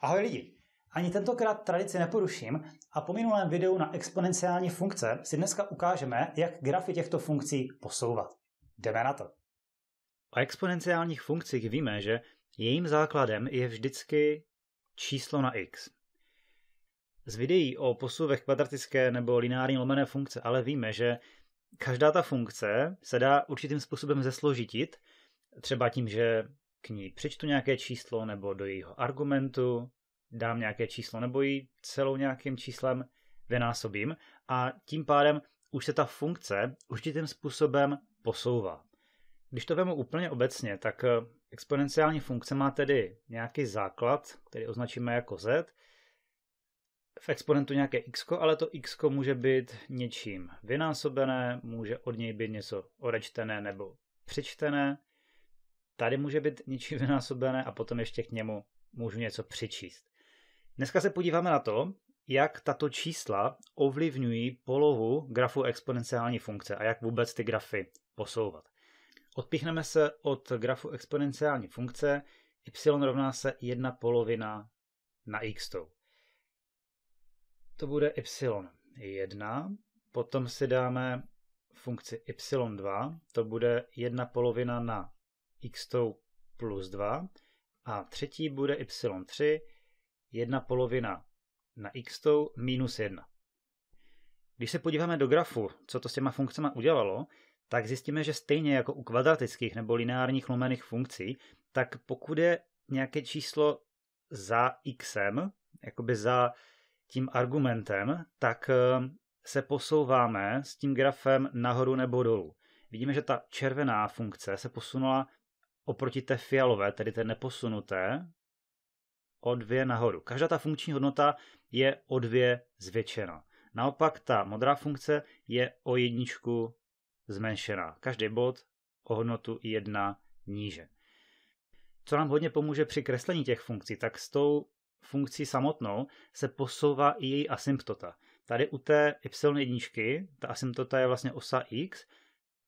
Ahoj lidi! Ani tentokrát tradici neporuším a po minulém videu na exponenciální funkce si dneska ukážeme, jak grafy těchto funkcí posouvat. Jdeme na to! O exponenciálních funkcích víme, že jejím základem je vždycky číslo na x. Z videí o posuvech kvadratické nebo lineární lomené funkce ale víme, že každá ta funkce se dá určitým způsobem zesložitit, třeba tím, že k ní přečtu nějaké číslo nebo do jejího argumentu dám nějaké číslo nebo ji celou nějakým číslem vynásobím a tím pádem už se ta funkce určitým způsobem posouvá. Když to vemu úplně obecně, tak eh, exponenciální funkce má tedy nějaký základ, který označíme jako z, v exponentu nějaké x, ale to x může být něčím vynásobené, může od něj být něco odečtené nebo přečtené tady může být něčím vynásobené a potom ještě k němu můžu něco přičíst. Dneska se podíváme na to, jak tato čísla ovlivňují polohu grafu exponenciální funkce a jak vůbec ty grafy posouvat. Odpíchneme se od grafu exponenciální funkce, y rovná se 1 polovina na x. To bude y1, potom si dáme funkci y2, to bude 1 polovina na x tou plus 2 a třetí bude y3 jedna polovina na x tou minus 1. Když se podíváme do grafu, co to s těma funkcemi udělalo, tak zjistíme, že stejně jako u kvadratických nebo lineárních lomených funkcí, tak pokud je nějaké číslo za xem, jakoby za tím argumentem, tak eh, se posouváme s tím grafem nahoru nebo dolů. Vidíme, že ta červená funkce se posunula oproti té fialové, tedy té neposunuté, o dvě nahoru. Každá ta funkční hodnota je o dvě zvětšena. Naopak ta modrá funkce je o jedničku zmenšená. Každý bod o hodnotu jedna níže. Co nám hodně pomůže při kreslení těch funkcí, tak s tou funkcí samotnou se posouvá i její asymptota. Tady u té y1, ta asymptota je vlastně osa x,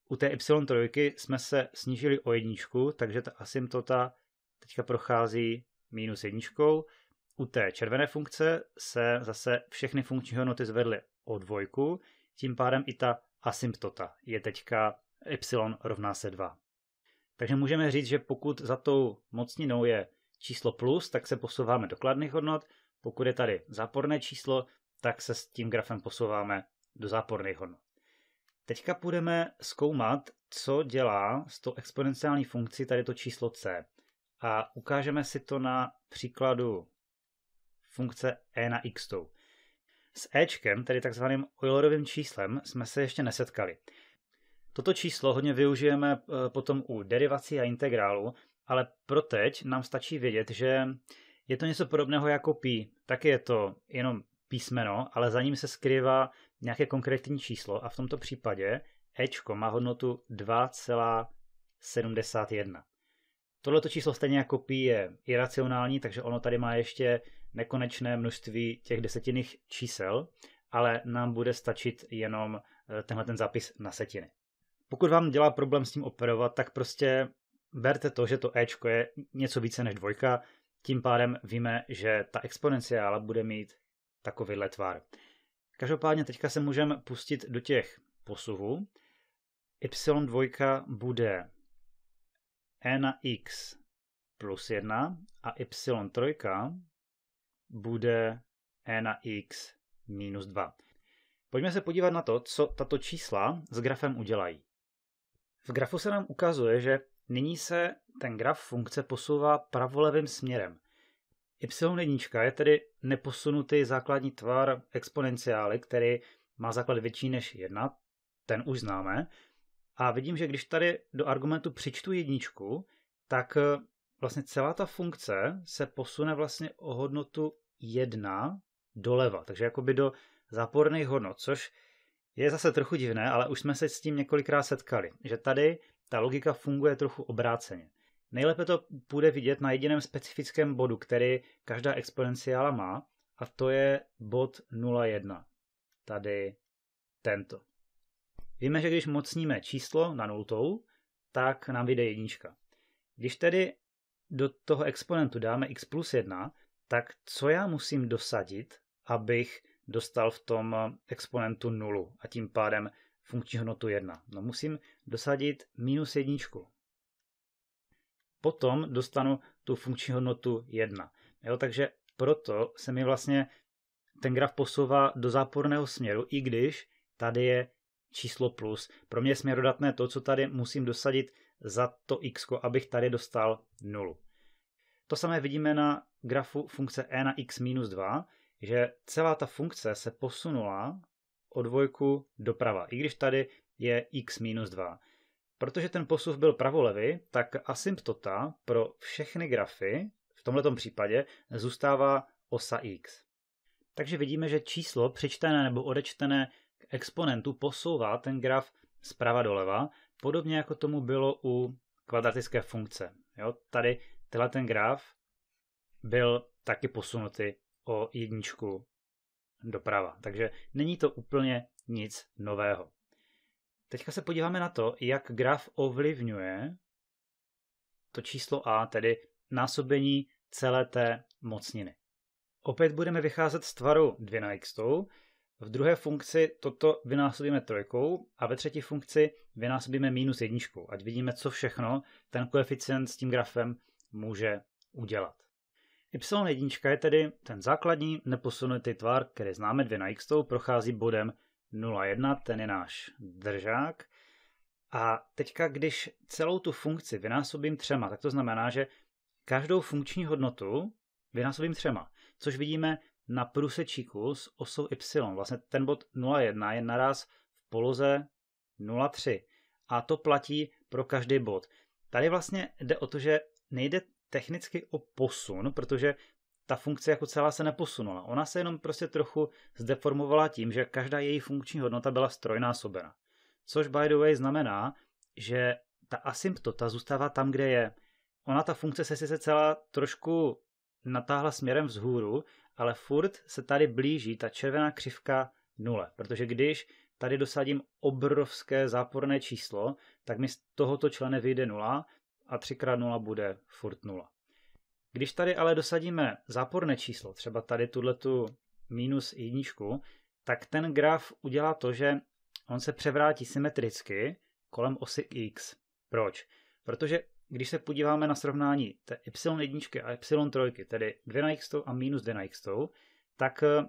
u té Y3 jsme se snížili o jedničku, takže ta asymptota teďka prochází minus jedničkou. U té červené funkce se zase všechny funkční hodnoty zvedly o dvojku, tím pádem i ta asymptota je teďka y rovná se 2. Takže můžeme říct, že pokud za tou mocninou je číslo plus, tak se posouváme do kladných hodnot, pokud je tady záporné číslo, tak se s tím grafem posouváme do záporných hodnot. Teďka budeme zkoumat, co dělá s tou exponenciální funkcí tady to číslo c. A ukážeme si to na příkladu funkce e na x. -tou. S ečkem, tedy takzvaným Eulerovým číslem, jsme se ještě nesetkali. Toto číslo hodně využijeme e, potom u derivací a integrálu, ale pro teď nám stačí vědět, že je to něco podobného jako pi. Tak je to jenom písmeno, ale za ním se skrývá nějaké konkrétní číslo a v tomto případě Ečko má hodnotu 2,71. Tohleto číslo stejně jako pí je iracionální, takže ono tady má ještě nekonečné množství těch desetinných čísel, ale nám bude stačit jenom eh, tenhle ten zápis na setiny. Pokud vám dělá problém s tím operovat, tak prostě berte to, že to Ečko je něco více než dvojka, tím pádem víme, že ta exponenciála bude mít takovýhle tvar. Každopádně teďka se můžeme pustit do těch posuvů. Y2 bude E na X plus 1 a Y3 bude E na X minus 2. Pojďme se podívat na to, co tato čísla s grafem udělají. V grafu se nám ukazuje, že nyní se ten graf funkce posouvá pravolevým směrem y jednička je tedy neposunutý základní tvar exponenciály, který má základ větší než 1, ten už známe. A vidím, že když tady do argumentu přičtu jedničku, tak eh, vlastně celá ta funkce se posune vlastně o hodnotu 1 doleva, takže jakoby do záporných hodnot, což je zase trochu divné, ale už jsme se s tím několikrát setkali, že tady ta logika funguje trochu obráceně. Nejlépe to bude vidět na jediném specifickém bodu, který každá exponenciála má, a to je bod 0,1. Tady tento. Víme, že když mocníme číslo na nultou, tak nám vyjde jednička. Když tedy do toho exponentu dáme x plus 1, tak co já musím dosadit, abych dostal v tom exponentu nulu a tím pádem funkční hodnotu 1? No musím dosadit minus jedničku potom dostanu tu funkční hodnotu 1. Jo, takže proto se mi vlastně ten graf posouvá do záporného směru, i když tady je číslo plus. Pro mě je směrodatné to, co tady musím dosadit za to x, abych tady dostal 0. To samé vidíme na grafu funkce e na x minus 2, že celá ta funkce se posunula od dvojku doprava, i když tady je x minus 2. Protože ten posuv byl pravolevý, tak asymptota pro všechny grafy v tomto případě zůstává osa x. Takže vidíme, že číslo přičtené nebo odečtené k exponentu posouvá ten graf zprava doleva, podobně jako tomu bylo u kvadratické funkce. Jo, tady tenhle ten graf byl taky posunutý o jedničku doprava. Takže není to úplně nic nového. Teďka se podíváme na to, jak graf ovlivňuje to číslo a, tedy násobení celé té mocniny. Opět budeme vycházet z tvaru 2 na x. V druhé funkci toto vynásobíme trojkou a ve třetí funkci vynásobíme minus jedničkou, ať vidíme, co všechno ten koeficient s tím grafem může udělat. y1 je tedy ten základní neposunutý tvar, který známe 2 na x, prochází bodem 01, ten je náš držák. A teďka, když celou tu funkci vynásobím třema, tak to znamená, že každou funkční hodnotu vynásobím třema, což vidíme na průsečíku s osou y. Vlastně ten bod 0,1 je naraz v poloze 0,3 a to platí pro každý bod. Tady vlastně jde o to, že nejde technicky o posun, protože ta funkce jako celá se neposunula. Ona se jenom prostě trochu zdeformovala tím, že každá její funkční hodnota byla strojnásobena. Což by the way znamená, že ta asymptota zůstává tam, kde je. Ona ta funkce se sice celá trošku natáhla směrem vzhůru, ale furt se tady blíží ta červená křivka nule, protože když tady dosadím obrovské záporné číslo, tak mi z tohoto člene vyjde nula a 3 x 0 bude furt nula. Když tady ale dosadíme záporné číslo, třeba tady tu minus jedničku, tak ten graf udělá to, že on se převrátí symetricky kolem osy x. Proč? Protože když se podíváme na srovnání té y1 a y3, tedy 2 na x a minus 2 na x, tak eh,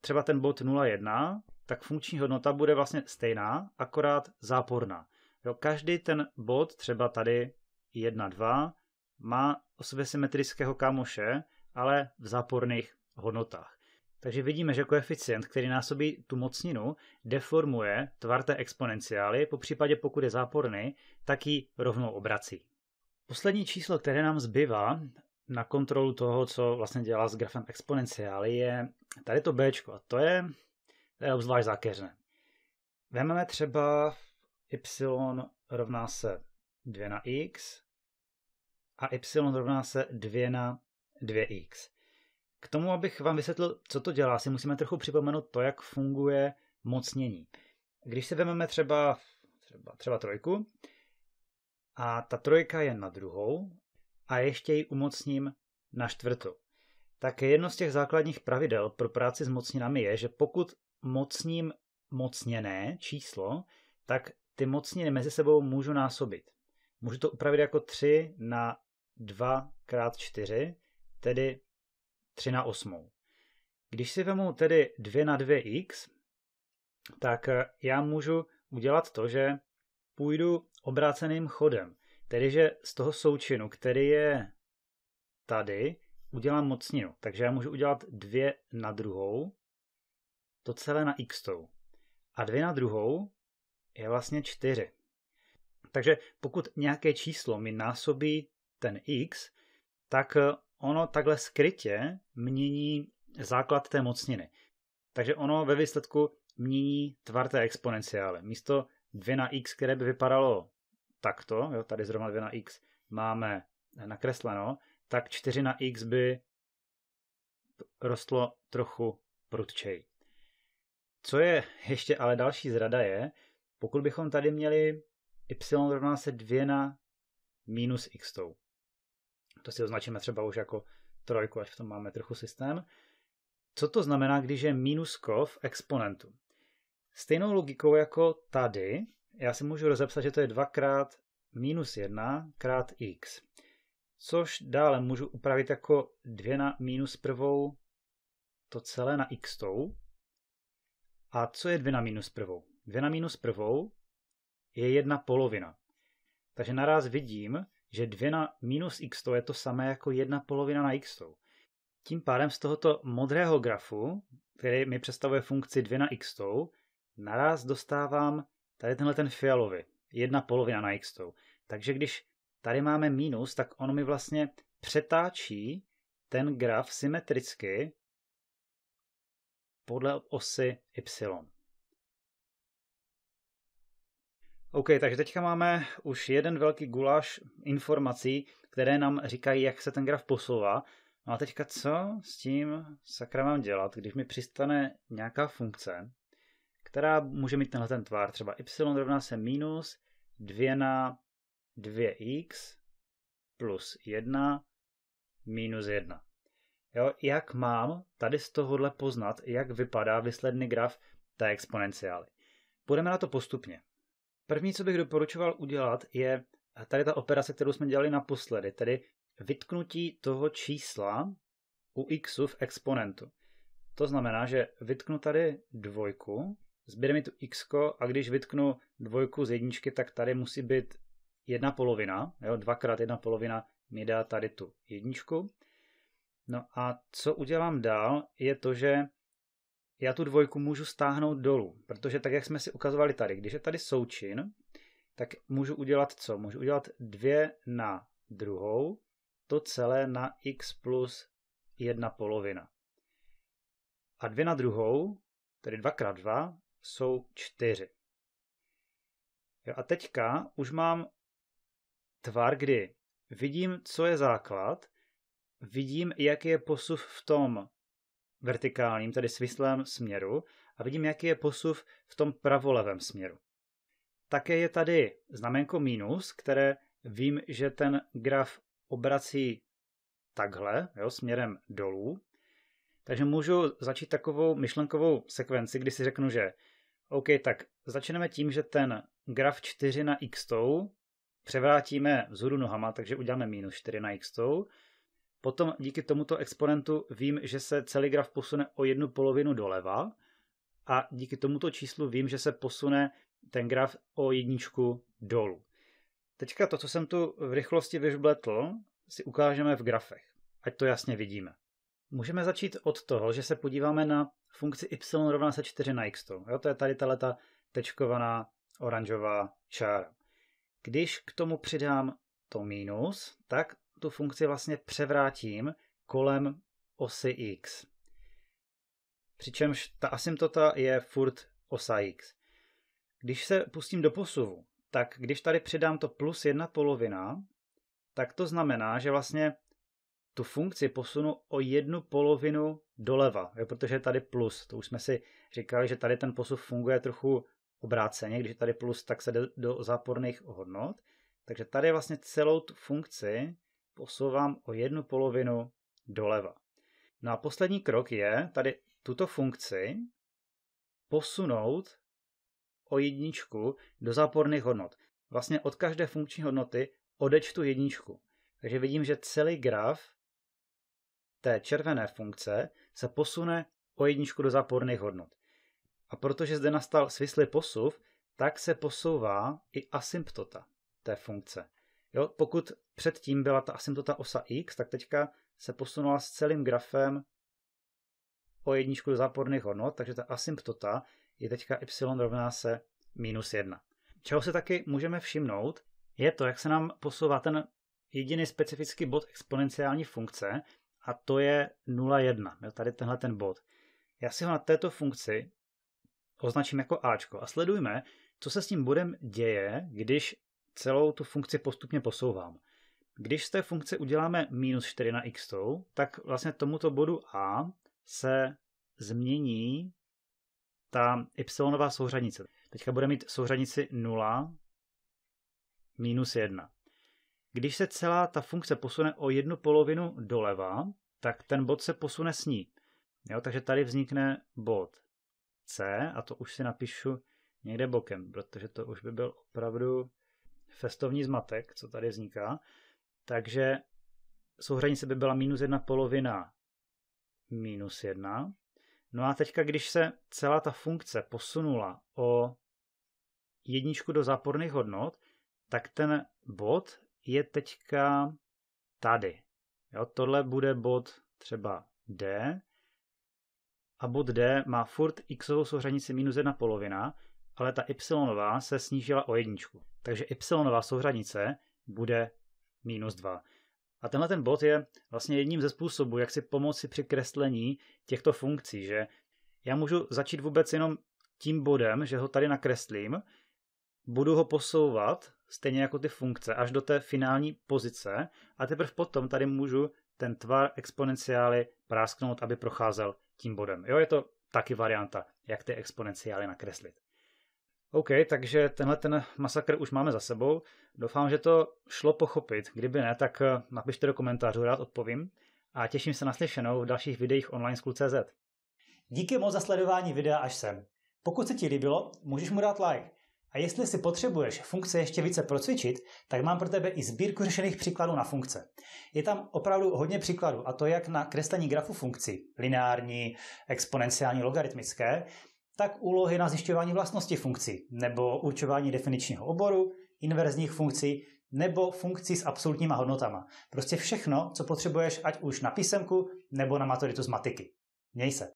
třeba ten bod 0,1, tak funkční hodnota bude vlastně stejná, akorát záporná. Jo, každý ten bod, třeba tady 1,2, má o sobě symetrického kámoše, ale v záporných hodnotách. Takže vidíme, že koeficient, který násobí tu mocninu, deformuje tvar té exponenciály, po případě pokud je záporný, tak ji rovnou obrací. Poslední číslo, které nám zbývá na kontrolu toho, co vlastně dělá s grafem exponenciály, je tady to B, a to je, to je obzvlášť zákeřné. Vememe třeba y rovná se 2 na x a y rovná se 2 na 2x. K tomu, abych vám vysvětlil, co to dělá, si musíme trochu připomenout to, jak funguje mocnění. Když se vezmeme třeba, třeba, třeba trojku a ta trojka je na druhou a ještě ji umocním na čtvrtou, tak jedno z těch základních pravidel pro práci s mocninami je, že pokud mocním mocněné číslo, tak ty mocniny mezi sebou můžu násobit. Můžu to upravit jako 3 na 2 x 4, tedy 3 na 8. Když si vemu tedy 2 na 2x, tak eh, já můžu udělat to, že půjdu obráceným chodem. Tedy, že z toho součinu, který je tady, udělám mocninu. Takže já můžu udělat 2 na druhou, to celé na x tou. A 2 na druhou je vlastně 4. Takže pokud nějaké číslo mi násobí ten x, tak eh, ono takhle skrytě mění základ té mocniny. Takže ono ve výsledku mění tvar té exponenciály. Místo 2 na x, které by vypadalo takto, jo, tady zrovna 2 na x máme nakresleno, tak 4 na x by rostlo trochu prudčej. Co je ještě ale další zrada je, pokud bychom tady měli y rovná se 2 na minus x tou, to si označíme třeba už jako trojku, až v tom máme trochu systém. Co to znamená, když je mínusko v exponentu? Stejnou logikou jako tady, já si můžu rozepsat, že to je dvakrát minus 1 krát x, což dále můžu upravit jako 2 na minus prvou to celé na x tou. A co je 2 na minus prvou? 2 na minus prvou je jedna polovina. Takže naraz vidím, že 2 na minus x to je to samé jako jedna polovina na x. -tou. Tím pádem z tohoto modrého grafu, který mi představuje funkci 2 na x, -tou, naraz dostávám tady tenhle ten fialový, jedna polovina na x. -tou. Takže když tady máme minus, tak ono mi vlastně přetáčí ten graf symetricky podle osy y. OK, takže teďka máme už jeden velký guláš informací, které nám říkají, jak se ten graf posouvá. No a teďka co s tím sakra mám dělat, když mi přistane nějaká funkce, která může mít tenhle ten tvar, třeba y rovná se minus 2 na 2x plus 1 minus 1. Jo, jak mám tady z tohohle poznat, jak vypadá výsledný graf té exponenciály? Půjdeme na to postupně. První, co bych doporučoval udělat, je eh, tady ta operace, kterou jsme dělali naposledy, tedy vytknutí toho čísla u x v exponentu. To znamená, že vytknu tady dvojku, zbyde mi tu x, a když vytknu dvojku z jedničky, tak tady musí být jedna polovina, jo, dvakrát jedna polovina mi dá tady tu jedničku. No a co udělám dál, je to, že já tu dvojku můžu stáhnout dolů, protože tak, jak jsme si ukazovali tady, když je tady součin, tak můžu udělat co? Můžu udělat 2 na druhou, to celé na x plus 1 polovina. A 2 na druhou, tedy 2 dva, 2, jsou 4. Jo, a teďka už mám tvar, kdy vidím, co je základ, vidím, jak je posuv v tom vertikálním, tedy svislém směru a vidím, jaký je posuv v tom pravolevém směru. Také je tady znamenko minus, které vím, že ten graf obrací takhle, jo, směrem dolů. Takže můžu začít takovou myšlenkovou sekvenci, kdy si řeknu, že OK, tak začneme tím, že ten graf 4 na x převrátíme vzhůru nohama, takže uděláme minus 4 na x tou Potom díky tomuto exponentu vím, že se celý graf posune o jednu polovinu doleva a díky tomuto číslu vím, že se posune ten graf o jedničku dolů. Teďka to, co jsem tu v rychlosti vyžbletl, si ukážeme v grafech, ať to jasně vidíme. Můžeme začít od toho, že se podíváme na funkci y rovná se 4 na x. Jo, to je tady ta tečkovaná oranžová čára. Když k tomu přidám to minus, tak tu funkci vlastně převrátím kolem osy x. Přičemž ta asymptota je furt osa x. Když se pustím do posuvu, tak když tady přidám to plus jedna polovina, tak to znamená, že vlastně tu funkci posunu o jednu polovinu doleva, jo, protože je tady plus. To už jsme si říkali, že tady ten posuv funguje trochu obráceně. Když je tady plus, tak se jde do záporných hodnot. Takže tady vlastně celou tu funkci posouvám o jednu polovinu doleva. No a poslední krok je tady tuto funkci posunout o jedničku do záporných hodnot. Vlastně od každé funkční hodnoty odečtu jedničku. Takže vidím, že celý graf té červené funkce se posune o jedničku do záporných hodnot. A protože zde nastal svislý posuv, tak se posouvá i asymptota té funkce. Jo, pokud předtím byla ta asymptota osa x, tak teďka se posunula s celým grafem o jedničku do záporných hodnot, takže ta asymptota je teďka y rovná se minus 1. Čeho se taky můžeme všimnout, je to, jak se nám posouvá ten jediný specifický bod exponenciální funkce, a to je 0,1, tady tenhle ten bod. Já si ho na této funkci označím jako Ačko a sledujme, co se s tím bodem děje, když celou tu funkci postupně posouvám. Když z té funkce uděláme minus 4 na x, tak vlastně tomuto bodu a se změní ta y souřadnice. Teďka bude mít souřadnici 0, minus 1. Když se celá ta funkce posune o jednu polovinu doleva, tak ten bod se posune s ní. Jo, takže tady vznikne bod C a to už si napíšu někde bokem, protože to už by byl opravdu festovní zmatek, co tady vzniká. Takže souhranice by byla minus jedna polovina minus jedna. No a teďka, když se celá ta funkce posunula o jedničku do záporných hodnot, tak ten bod je teďka tady. Jo, tohle bude bod třeba D a bod D má furt xovou souhranici minus jedna polovina, ale ta y se snížila o jedničku. Takže y souřadnice bude minus 2. A tenhle ten bod je vlastně jedním ze způsobů, jak si pomoci při kreslení těchto funkcí, že já můžu začít vůbec jenom tím bodem, že ho tady nakreslím, budu ho posouvat, stejně jako ty funkce, až do té finální pozice a teprve potom tady můžu ten tvar exponenciály prásknout, aby procházel tím bodem. Jo, je to taky varianta, jak ty exponenciály nakreslit. OK, takže tenhle ten masakr už máme za sebou. Doufám, že to šlo pochopit. Kdyby ne, tak eh, napište do komentářů, rád odpovím. A těším se na slyšenou v dalších videích online z Díky moc za sledování videa až sem. Pokud se ti líbilo, můžeš mu dát like. A jestli si potřebuješ funkce ještě více procvičit, tak mám pro tebe i sbírku řešených příkladů na funkce. Je tam opravdu hodně příkladů, a to jak na kreslení grafu funkcí, lineární, exponenciální, logaritmické, tak úlohy na zjišťování vlastnosti funkcí, nebo určování definičního oboru, inverzních funkcí, nebo funkcí s absolutníma hodnotama. Prostě všechno, co potřebuješ, ať už na písemku, nebo na maturitu z matiky. Měj se.